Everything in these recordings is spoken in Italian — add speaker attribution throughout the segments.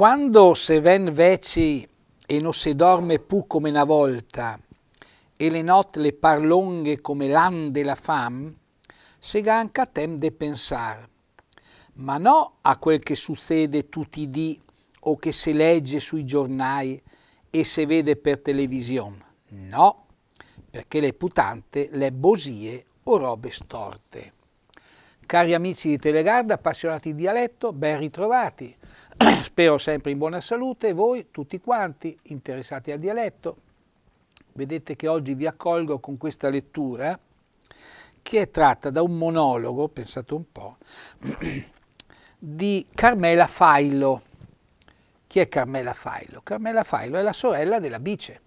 Speaker 1: Quando se ven veci e non si dorme più come una volta, e le notte le par parlonghe come l'an della fam, se anche a tem de pensar. Ma no a quel che succede tutti i dì o che si legge sui giornali e si vede per televisione. No, perché le putante, le bosie o robe storte. Cari amici di Telegarda, appassionati di dialetto, ben ritrovati. spero sempre in buona salute, voi tutti quanti interessati al dialetto. Vedete che oggi vi accolgo con questa lettura che è tratta da un monologo, pensate un po', di Carmela Failo. Chi è Carmela Failo? Carmela Failo è la sorella della Bice,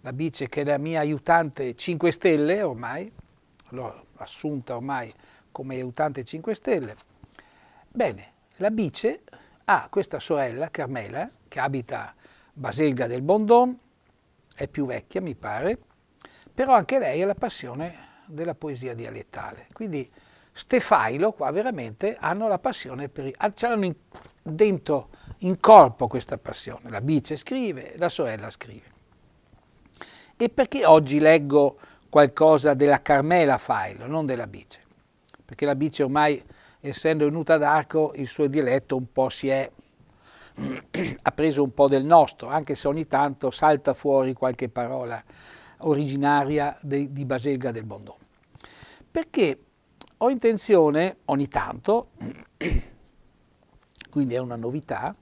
Speaker 1: la Bice che è la mia aiutante 5 Stelle ormai, l'ho assunta ormai come aiutante 5 Stelle. Bene, la Bice ha questa sorella, Carmela, che abita Baselga del Bondon, è più vecchia mi pare, però anche lei ha la passione della poesia dialettale. Quindi Stefailo qua veramente hanno la passione per... i, ah, hanno dentro, in corpo questa passione. La bice scrive, la sorella scrive. E perché oggi leggo qualcosa della Carmela Failo, non della bice? Perché la bice ormai essendo venuta ad Arco il suo dialetto un po' si è ha preso un po' del nostro, anche se ogni tanto salta fuori qualche parola originaria di, di Baselga del Bondone. Perché ho intenzione, ogni tanto, quindi è una novità,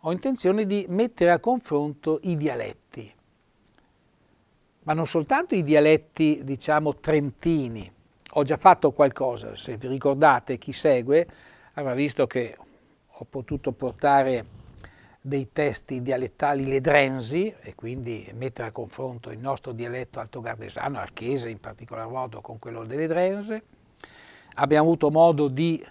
Speaker 1: ho intenzione di mettere a confronto i dialetti, ma non soltanto i dialetti, diciamo, trentini, ho già fatto qualcosa, se vi ricordate chi segue avrà visto che ho potuto portare dei testi dialettali ledrensi e quindi mettere a confronto il nostro dialetto altogardesano, archese in particolar modo, con quello delle dell'edrense. Abbiamo avuto modo di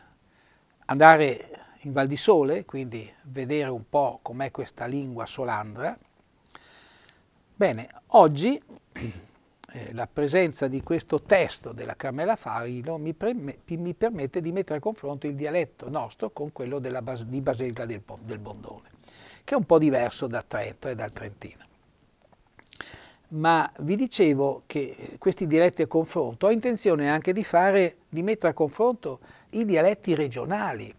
Speaker 1: andare in Val di Sole, quindi vedere un po' com'è questa lingua solandra. Bene, oggi eh, la presenza di questo testo della Carmela Farino mi, mi, permette di mettere a confronto il dialetto nostro con quello bas di Basilica del, del, Bondone, che è un po' diverso da Trento e dal Trentino. Ma vi dicevo che eh, questi dialetti a confronto, ho intenzione anche di, fare, di mettere a confronto i dialetti regionali,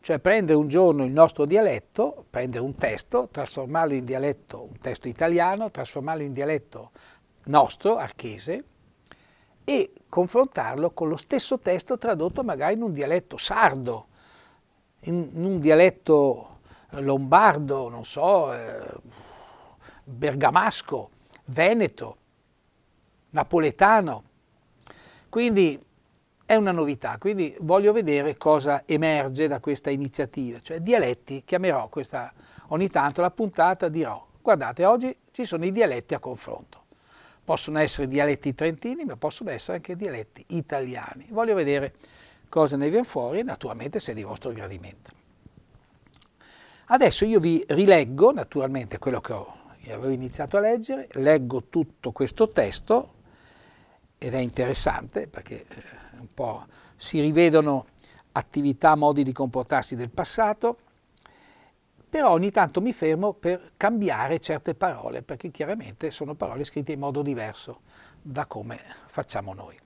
Speaker 1: cioè prendere un giorno il nostro dialetto, prendere un testo, trasformarlo in dialetto, un testo italiano, trasformarlo in dialetto nostro, archese, e confrontarlo con lo stesso testo tradotto magari in un dialetto sardo, in, un dialetto lombardo, non so, eh, bergamasco, veneto, napoletano. Quindi è una novità, quindi voglio vedere cosa emerge da questa iniziativa, cioè dialetti, chiamerò questa, ogni tanto la puntata dirò, guardate oggi ci sono i dialetti a confronto. Possono essere dialetti trentini, ma possono essere anche dialetti italiani. Voglio vedere cosa ne viene fuori naturalmente se è di vostro gradimento. Adesso io vi rileggo naturalmente quello che ho, avevo iniziato a leggere, leggo tutto questo testo ed è interessante perché eh, un po' si rivedono attività, modi di comportarsi del passato, però ogni tanto mi fermo per cambiare certe parole, perché chiaramente sono parole scritte in modo diverso da come facciamo noi.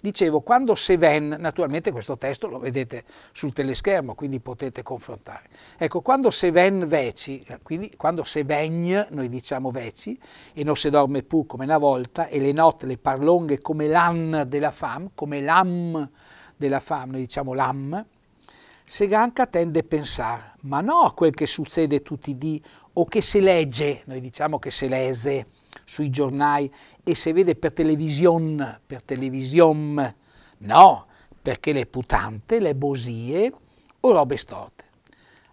Speaker 1: Dicevo, quando Seven, naturalmente questo testo lo vedete sul teleschermo, quindi potete confrontare. Ecco, quando Seven veci, eh, quindi quando Seven, noi diciamo veci, e non se dorme più come una volta, e le notte le parlonghe come l'an della fam, come l'am della fam, noi diciamo l'am, Seganca tende a pensare, ma no a quel che succede tutti i dì o che se legge, noi diciamo che se lese sui giornali e se vede per televisione, per televisione, no, perché le putante, le bosie o robe storte.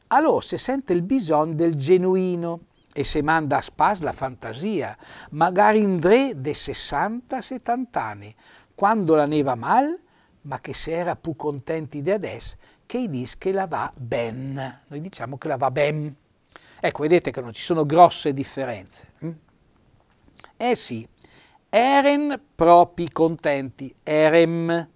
Speaker 1: Allora se sente il bisogno del genuino e se manda a spas la fantasia, magari in dre dei 60-70 anni, quando la neva mal, ma che se era più contenti di adesso che Keynes che la va ben, noi diciamo che la va ben. Ecco, vedete che non ci sono grosse differenze. Hm? Eh sì, eren propi contenti, erem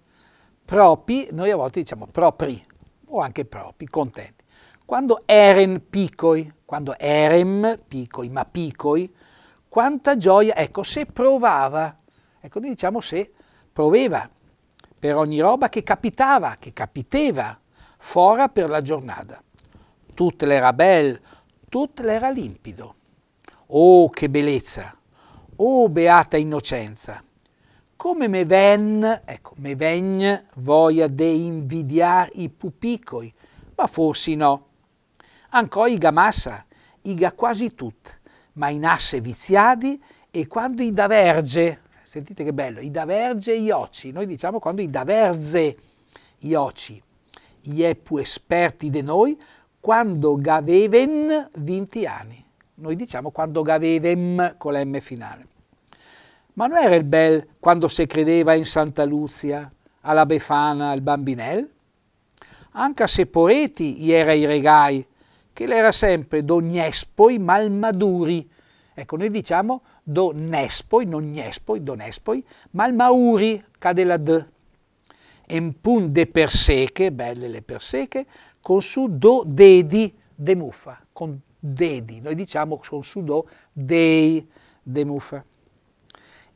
Speaker 1: propi, noi a volte diciamo propri o anche propri, contenti. Quando eren picoi, quando erem picoi, ma picoi, quanta gioia, ecco, se provava, ecco noi diciamo se proveva per ogni roba che capitava, che capiteva, fora per la giornata. Tutto era bello, tutto era limpido. Oh, che bellezza! Oh, beata innocenza! Come me ven, ecco, me ven voglia de invidiar i pupicoi, ma forse no. Ancò i gamassa, ga quasi tut, ma i asse viziadi e quando i da verge, sentite che bello, i da verge daverge ioci, noi diciamo quando i da verze daverze ioci, è più esperti di noi, quando gaveven 20 anni. Noi diciamo quando gavevem con la M finale. Ma non era il bel quando si credeva in Santa Luzia, alla Befana, al Bambinel? Anche se poeti i era i regai, che l'era sempre do nespoi malmaduri. Ecco, noi diciamo do nespoi, non nespoi, do nespoi, malmauri, cade la D empun de perseche, belle le perseche, con su do dedi de muffa, con dedi, noi diciamo con su do dei de muffa.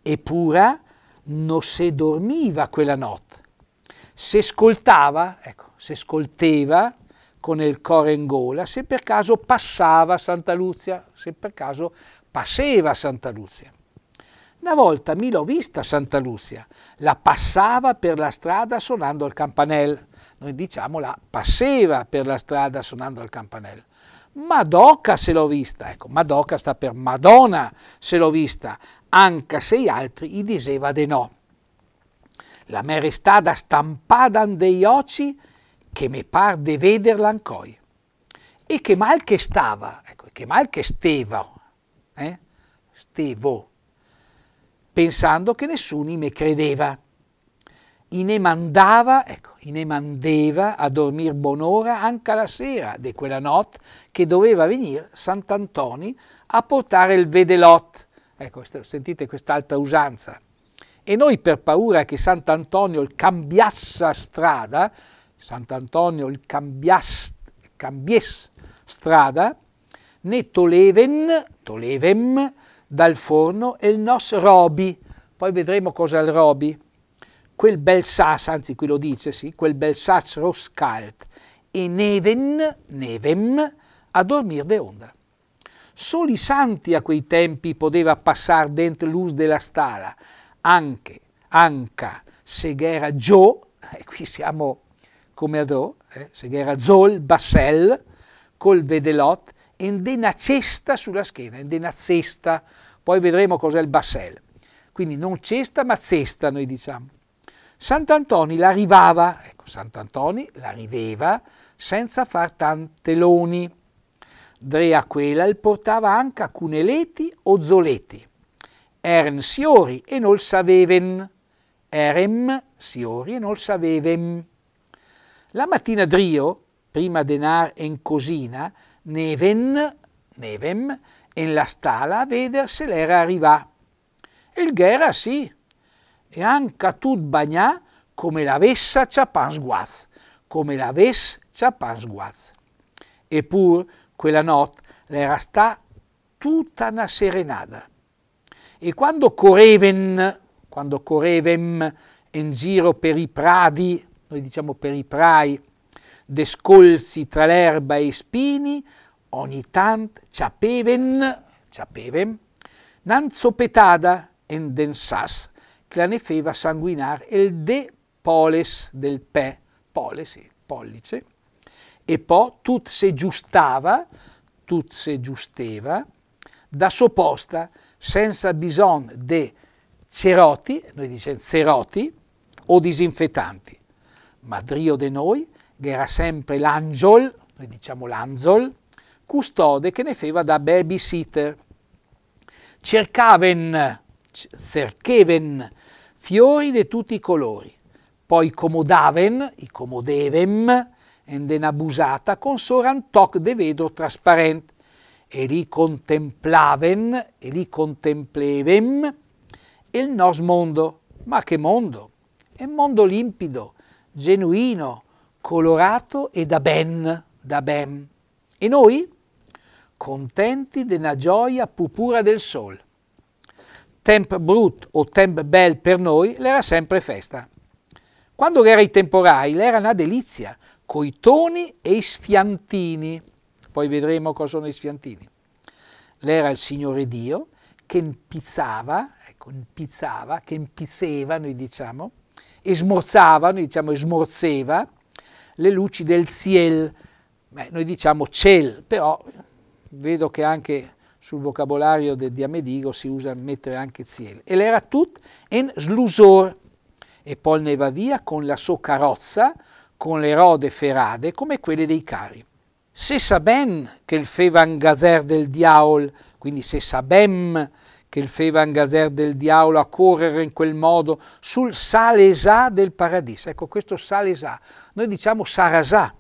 Speaker 1: Eppure non se dormiva quella notte, se ascoltava, ecco, se ascolteva con il cuore in gola, se per caso passava Santa Luzia, se per caso passeva Santa Luzia. Una volta mi l'ho vista Santa Lucia, la passava per la strada suonando il campanello. Noi diciamo la passeva per la strada suonando il campanello. Madoka se l'ho vista, ecco, Madoka sta per Madonna se l'ho vista, anche se gli altri gli diceva di no. La mere stada stampada dei oci che mi par de vederla ancora. E che mal che stava, ecco, che mal che steva, eh? stevo, pensando che nessuno in me credeva. Inemandava, ecco, inemandeva a dormire buon'ora anche la sera di quella notte che doveva venire Sant'Antoni a portare il vedelot. Ecco, sentite quest'altra usanza. E noi per paura che Sant'Antonio il cambiassa strada, Sant'Antonio il cambiasse strada, ne toleven, tolevem, tolevem dal forno e il nos robi, poi vedremo cosa è il robi, quel bel sas, anzi qui lo dice, sì, quel bel sas roscalt, e neven, nevem, a dormir de onda. Soli i santi a quei tempi poteva passar dentro l'us della stala, anche, anca, seghera Gio, e qui siamo come a Do, eh, seghera Zol, Bassel, col Vedelot, endena cesta sulla schiena, endena cesta, poi vedremo cos'è il bassel. Quindi non cesta ma cesta noi diciamo. Sant'Antoni rivava, ecco Sant'Antoni l'arriveva senza far tanteloni. Drea quella il portava anche a cuneleti o zoleti. Eren siori e non saveven. Erem siori e non savevem. La mattina Drio, prima denar en cosina, Neven, Nevem, en la stala a veder se l'era arrivà. E il Ghera sì, e anche tu bagnà come l'avessa ciapan sguaz, come l'avess ciapan sguaz. Eppur quella notte l'era sta tutta una serenata. E quando correven, quando correvem in giro per i pradi, noi diciamo per i prai, descolsi tra l'erba e i spini, ogni tant ciapeven, ciapeven, nan sopetada endensas, che la ne feva sanguinar el de poles del pe, poles, sì, pollice, e po tut se giustava, tut se giusteva, da sopposta, senza bisogno de ceroti, noi diciamo ceroti, o disinfetanti. ma drio de noi, che era sempre l'angel, noi diciamo l'angel, custode che ne feva da babysitter. Cercaven, cercheven fiori di tutti i colori, poi comodaven, i comodevem, enden abusata, con soran toc de vedro trasparent, e li contemplaven, e li contemplevem, il nos mondo. Ma che mondo! È un mondo limpido, genuino, colorato e da ben, da ben. E noi? Contenti della gioia pupura del sol. Temp brut o temp bel per noi l'era sempre festa. Quando era i temporai l'era una delizia, coi toni e i sfiantini. Poi vedremo cosa sono i sfiantini. L'era il Signore Dio che impizzava, ecco, impizzava, che impizzeva, noi diciamo, e smorzava, noi diciamo e smorzeva, le luci del ciel. Beh, noi diciamo ciel, però vedo che anche sul vocabolario de, di Amedigo si usa mettere anche ciel. E l'era tut en slusor. E poi ne va via con la sua carrozza, con le rode ferade come quelle dei cari. Se sa ben che il fevan gazer del diaol, quindi se sa ben che il Fevangaser del diavolo a correre in quel modo sul Salesà del paradiso. Ecco questo Salesà, noi diciamo Sarasà,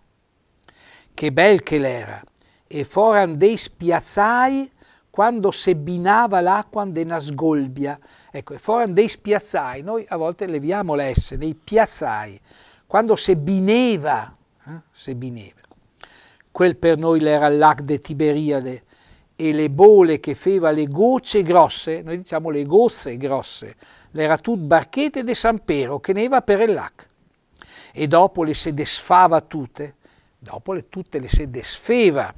Speaker 1: che bel che l'era, e foran dei spiazzai quando sebbinava l'acqua de nasgolbia. Ecco, e foran dei spiazzai, noi a volte leviamo l'esse, nei piazzai, quando sebbineva, eh, sebbineva. Quel per noi l'era l'ac de Tiberiade, e le bole che feva le gocce grosse, noi diciamo le gozze grosse, le tut barchete de San Pero che neva per il lac. E dopo le se desfava tutte, dopo le, tutte le se desfeva.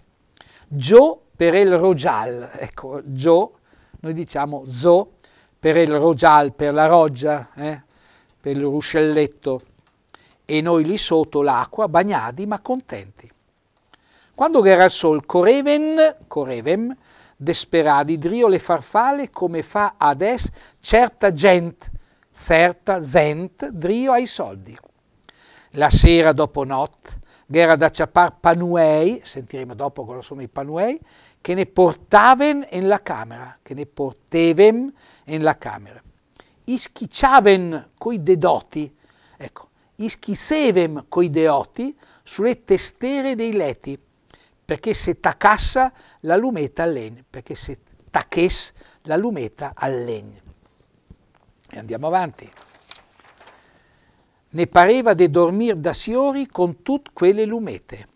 Speaker 1: Gio per il rogial, ecco, Gio, noi diciamo zo per il rogial, per la roggia, eh, per il ruscelletto. E noi lì sotto l'acqua bagnati ma contenti. Quando sol, coreven, corevem, desperadi, drio le farfalle, come fa ades certa gent, certa zent, drio ai soldi. La sera dopo not, gera da ciapar panuei, sentiremo dopo cosa sono i panuei, che ne portaven in la camera, che ne portevem in la camera. Ischicciaven coi dedoti, ecco, ischisevem coi deoti sulle testere dei leti, perché se tacassa la lumeta all'en, perché se tachess la lumeta all'en. E andiamo avanti. Ne pareva de dormir da siori con tutte quelle lumete,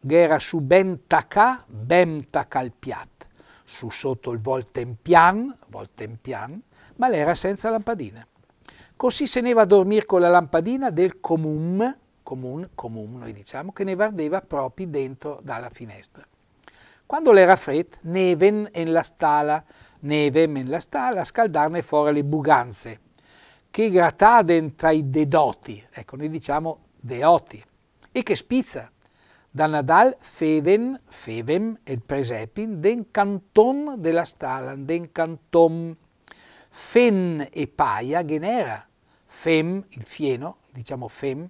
Speaker 1: gh'era su ben tacà, ben tacà piat, su sotto il voltempian, voltempian, ma l'era senza lampadina. Così se ne va a dormir con la lampadina del comum, comune, comune, noi diciamo, che ne vardeva proprio dentro dalla finestra. Quando l'era fredda, neven en la stala, neven en la stala, a scaldarne fuori le buganze, che grataden tra i dedoti, ecco, noi diciamo deoti, e che spizza, da Nadal feven, fevem, il presepin, den canton della stalan, den cantom, fen e paia genera, fem, il fieno, diciamo fem,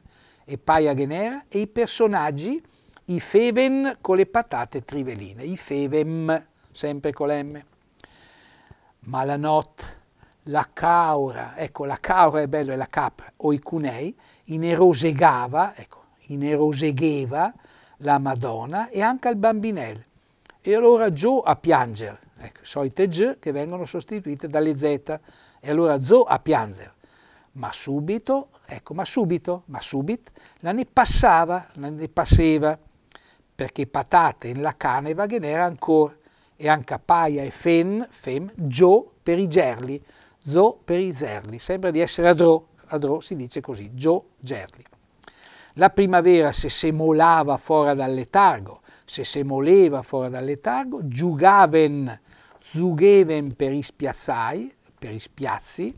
Speaker 1: e paia ghenera e i personaggi, i feven con le patate triveline, i fevem, sempre con l'M. Ma la la caura, ecco la caura è bello, è la capra, o i cunei, inerosegava, ecco, in la Madonna e anche al bambinello. E allora Gio a piangere, ecco, solite G che vengono sostituite dalle Z, e allora Zo a piangere ma subito, ecco, ma subito, ma subit, la ne passava, la ne passeva, perché patate in la canevaghen era ancora, e anche paia e fen, fem, gio per i gerli, zo per i zerli, sembra di essere adro, adro si dice così, gio gerli. La primavera se semolava fuori dal letargo, se semoleva fuori dal letargo, giugaven, zugeven per i spiazzai, per i spiazzi,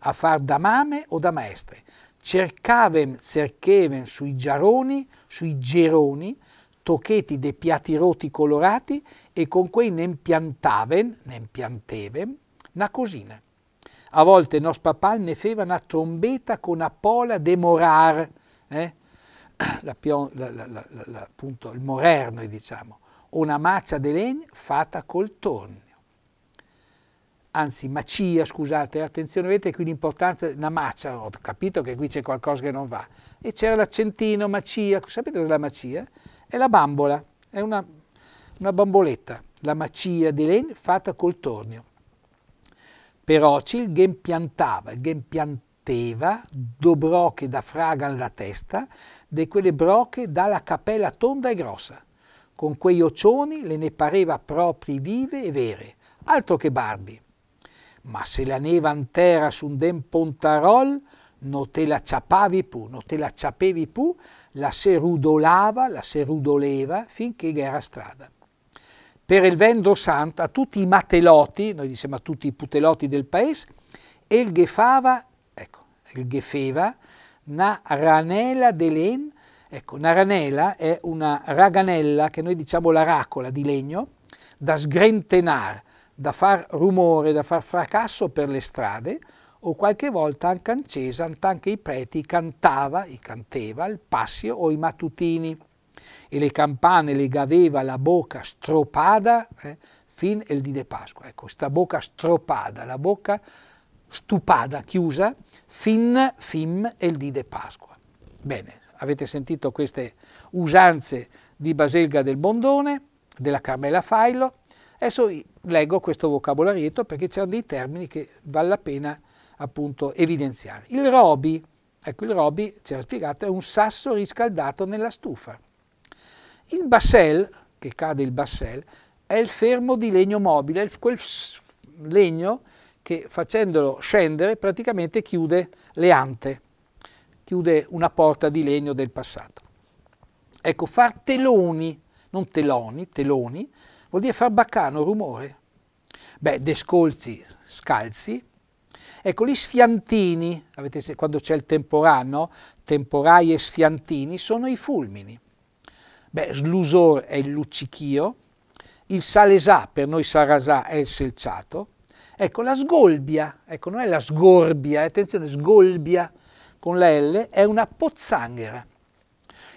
Speaker 1: a far da mame o da maestre. Cercavem, cerchevem sui giaroni, sui geroni, tocchetti de piatti roti colorati e con quei ne impiantaven, ne impiantevem, na cosina. A volte nos papà ne feva una trombeta con a pola de morar, eh? la, la, la, appunto il morerno, noi diciamo, una maccia de legno fatta col torno anzi macia, scusate, attenzione, vedete qui l'importanza, la macia, ho capito che qui c'è qualcosa che non va. E c'era l'accentino, macia, sapete cos'è la macia? È la bambola, è una, una bamboletta, la macia di legno fatta col tornio. Peroci il ghen piantava, il ghen pianteva do broche da fragan la testa, de quelle broche dalla capella tonda e grossa. Con quei ocioni le ne pareva propri vive e vere, altro che barbi ma se la neva antera su un den pontarol, non te la ciapavi più, non te la ciapevi più, la serudolava, la serudoleva finché era strada. Per il vendo santo a tutti i mateloti, noi diciamo a tutti i puteloti del paese, e il gefava, ecco, il gefeva, una ranela de len, ecco, una ranela è una raganella che noi diciamo la racola di legno, da sgrentenar, da far rumore, da far fracasso per le strade, o qualche volta anche Ancesant, anche i preti cantava, i canteva, il passio o i mattutini, e le campane le gaveva la bocca stropada eh, fin il di de Pasqua. Ecco, sta bocca stropada, la bocca stupada, chiusa, fin, fin il di de Pasqua. Bene, avete sentito queste usanze di Baselga del Bondone, della Carmela Failo, adesso leggo questo vocabolarietto perché c'erano dei termini che vale la pena appunto evidenziare. Il robi, ecco il robi, c'era spiegato, è un sasso riscaldato nella stufa. Il bassel, che cade il bassel, è il fermo di legno mobile, quel legno che facendolo scendere praticamente chiude le ante, chiude una porta di legno del passato. Ecco, far teloni, non teloni, teloni, Vuol dire far baccano, rumore. Beh, descolzi scalzi, Ecco, gli sfiantini, avete, quando c'è il temporano, temporai e sfiantini, sono i fulmini. Beh, slusor è il luccichio, il salesà, per noi sarasà, è il selciato. Ecco, la sgolbia, ecco, non è la sgorbia, eh, attenzione, sgolbia con la L, è una pozzanghera.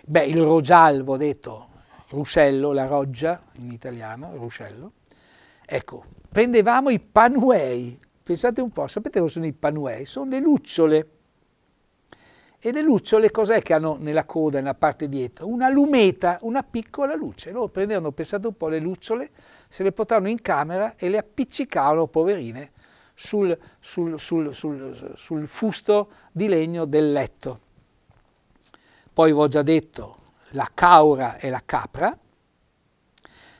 Speaker 1: Beh, il rogialvo, detto, ruscello, la roggia in italiano, ruscello. Ecco, prendevamo i panuei, pensate un po', sapete cosa sono i panuei? Sono le lucciole. E le lucciole cos'è che hanno nella coda, nella parte dietro? Una lumeta, una piccola luce. Loro prendevano, pensate un po', le lucciole, se le portavano in camera e le appiccicavano, poverine, sul, sul, sul, sul fusto di legno del letto. Poi vi ho già detto, la caura e la capra.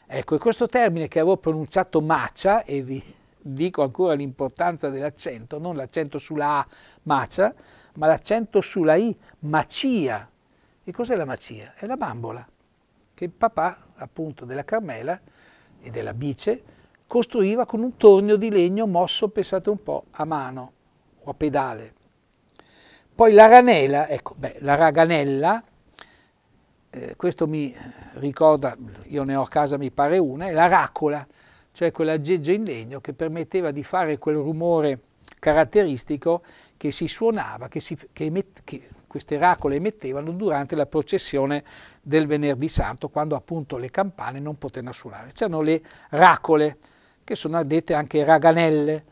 Speaker 1: Ecco, e questo termine che avevo pronunciato macia, e vi dico ancora l'importanza dell'accento, non l'accento sulla A, macia, ma l'accento sulla I, macia. E cos'è la macia? È la bambola che il papà, appunto, della Carmela e della Bice, costruiva con un tornio di legno mosso, pensate un po', a mano o a pedale. Poi la ranella, ecco, beh, la raganella, eh, questo mi ricorda, io ne ho a casa mi pare una, è la racola, cioè quell'aggeggio in legno che permetteva di fare quel rumore caratteristico che si suonava, che, si, che, emet, che queste racole emettevano durante la processione del venerdì santo, quando appunto le campane non potevano suonare. C'erano le racole, che sono dette anche raganelle,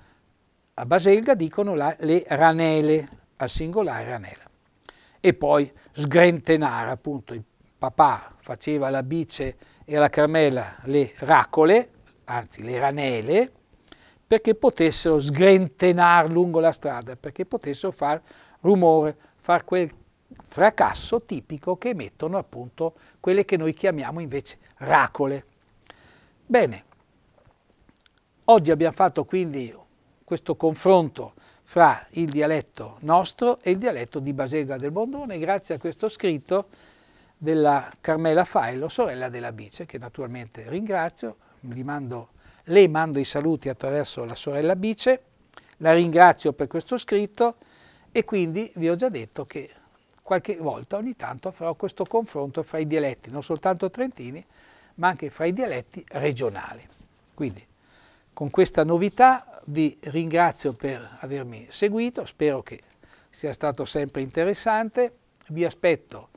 Speaker 1: a Baselga dicono la, le ranele, al singolare ranela. E poi sgrentenare appunto il papà faceva alla bice e alla carmela le racole, anzi le ranele, perché potessero sgrentenar lungo la strada, perché potessero far rumore, far quel fracasso tipico che emettono appunto quelle che noi chiamiamo invece racole. Bene, oggi abbiamo fatto quindi questo confronto fra il dialetto nostro e il dialetto di Baselga del Bondone, grazie a questo scritto della Carmela Failo, sorella della Bice, che naturalmente ringrazio, mando, le mando i saluti attraverso la sorella Bice, la ringrazio per questo scritto e quindi vi ho già detto che qualche volta ogni tanto farò questo confronto fra i dialetti, non soltanto trentini, ma anche fra i dialetti regionali. Quindi con questa novità vi ringrazio per avermi seguito, spero che sia stato sempre interessante, vi aspetto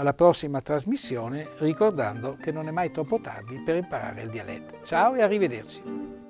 Speaker 1: alla prossima trasmissione ricordando che non è mai troppo tardi per imparare il dialetto. Ciao e arrivederci!